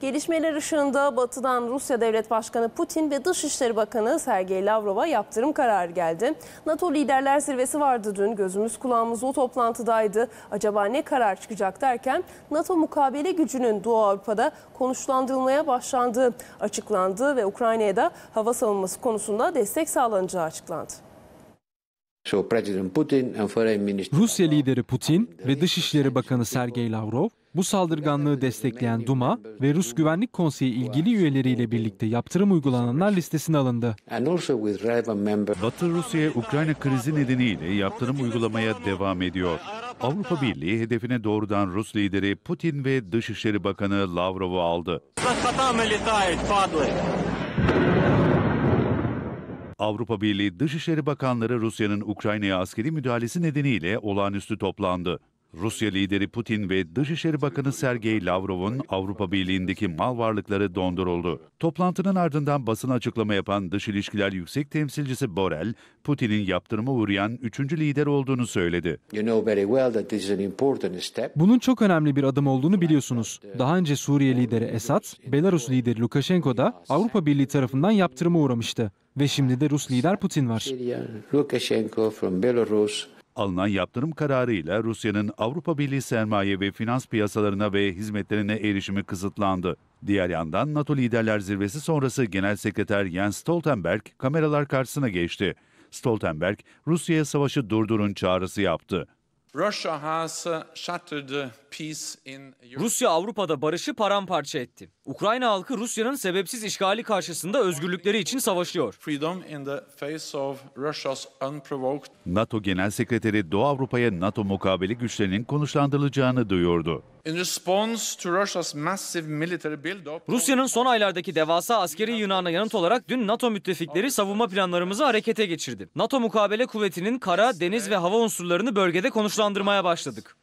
Gelişmeler ışığında Batı'dan Rusya Devlet Başkanı Putin ve Dışişleri Bakanı Sergey Lavrov'a yaptırım kararı geldi. NATO Liderler Zirvesi vardı dün. Gözümüz kulağımız o toplantıdaydı. Acaba ne karar çıkacak derken NATO mukabele gücünün Doğu Avrupa'da konuşlandırılmaya başlandığı açıklandı ve Ukrayna'ya da hava savunması konusunda destek sağlanacağı açıklandı. Rusya lideri Putin ve Dışişleri Bakanı Sergey Lavrov bu saldırganlığı destekleyen Duma ve Rus Güvenlik Konseyi ilgili üyeleriyle birlikte yaptırım uygulananlar listesine alındı. Batı Rusya Ukrayna krizi nedeniyle yaptırım uygulamaya devam ediyor. Avrupa Birliği hedefine doğrudan Rus lideri Putin ve Dışişleri Bakanı Lavrov'u aldı. Avrupa Birliği Dışişleri Bakanları Rusya'nın Ukrayna'ya askeri müdahalesi nedeniyle olağanüstü toplandı. Rusya lideri Putin ve Dışişleri Bakanı Sergey Lavrov'un Avrupa Birliği'ndeki mal varlıkları donduruldu. Toplantının ardından basın açıklama yapan Dış İlişkiler Yüksek Temsilcisi Borrell, Putin'in yaptırıma uğrayan üçüncü lider olduğunu söyledi. Bunun çok önemli bir adım olduğunu biliyorsunuz. Daha önce Suriye lideri Esad, Belarus lideri Lukashenko da Avrupa Birliği tarafından yaptırıma uğramıştı ve şimdi de Rus lider Putin var. Alınan yaptırım kararıyla Rusya'nın Avrupa Birliği sermaye ve finans piyasalarına ve hizmetlerine erişimi kısıtlandı. Diğer yandan NATO Liderler Zirvesi sonrası Genel Sekreter Jens Stoltenberg kameralar karşısına geçti. Stoltenberg, Rusya'ya savaşı durdurun çağrısı yaptı. Rusya Avrupa'da barışı paramparça etti. Ukrayna halkı Rusya'nın sebepsiz işgali karşısında özgürlükleri için savaşıyor. NATO Genel Sekreteri Doğu Avrupa'ya NATO mukabele güçlerinin konuşlandırılacağını duyurdu. Rusya'nın son aylardaki devasa askeri yığınağına yanıt olarak dün NATO müttefikleri savunma planlarımızı harekete geçirdi. NATO mukabele kuvvetinin kara, deniz ve hava unsurlarını bölgede konuşlandırmaya başladık.